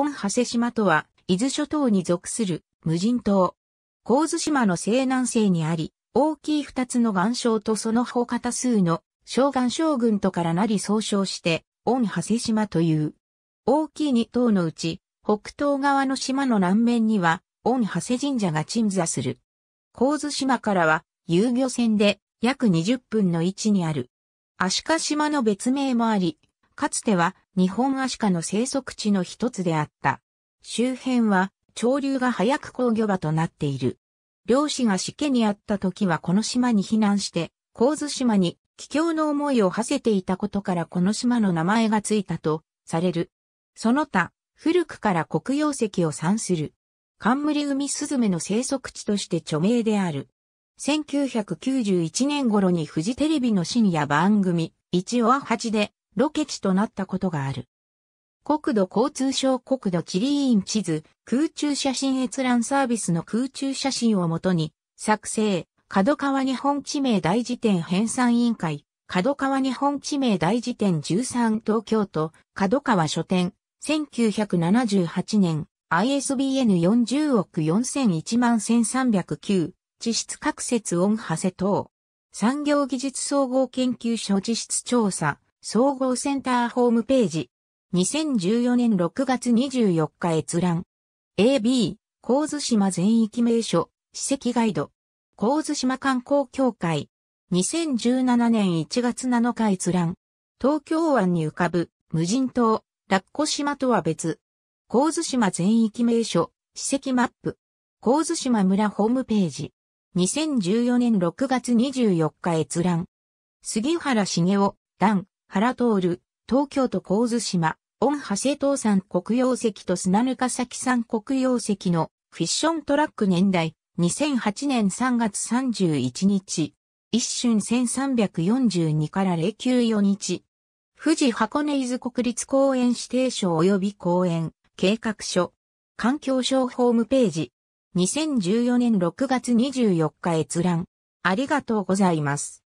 御長島とは、伊豆諸島に属する無人島。神津島の西南西にあり、大きい二つの岩礁とその他多数の小岩礁群とからなり総称して、御長島という。大きい二島のうち、北東側の島の南面には、御長谷神社が鎮座する。神津島からは、遊漁船で約20分の位置にある。足利島の別名もあり、かつては日本アシカの生息地の一つであった。周辺は潮流が早く工業場となっている。漁師が死けにあった時はこの島に避難して、神津島に帰郷の思いを馳せていたことからこの島の名前がついたとされる。その他、古くから黒曜石を産する。冠海スズメの生息地として著名である。1991年頃にフジテレビの深夜番組、一応八でロケ地となったことがある。国土交通省国土地理院地図、空中写真閲覧サービスの空中写真をもとに、作成、角川日本地名大辞典編纂委員会、角川日本地名大辞典13東京都、角川書店、1978年、ISBN 40億4001万1309、地質各説音波瀬等。産業技術総合研究所地質調査、総合センターホームページ。2014年6月24日閲覧。AB、神津島全域名所、史跡ガイド。神津島観光協会。2017年1月7日閲覧。東京湾に浮かぶ無人島、ラッコ島とは別。神津島全域名所、史跡マップ。神津島村ホームページ。2014年6月24日閲覧。杉原茂雄、段、原徹、東京都神津島、御長瀬東山黒曜石と砂ぬか崎山黒曜石のフィッショントラック年代、2008年3月31日、一瞬1342から094日、富士箱根伊豆国立公園指定所及び公園、計画書、環境省ホームページ、2014年6月24日閲覧、ありがとうございます。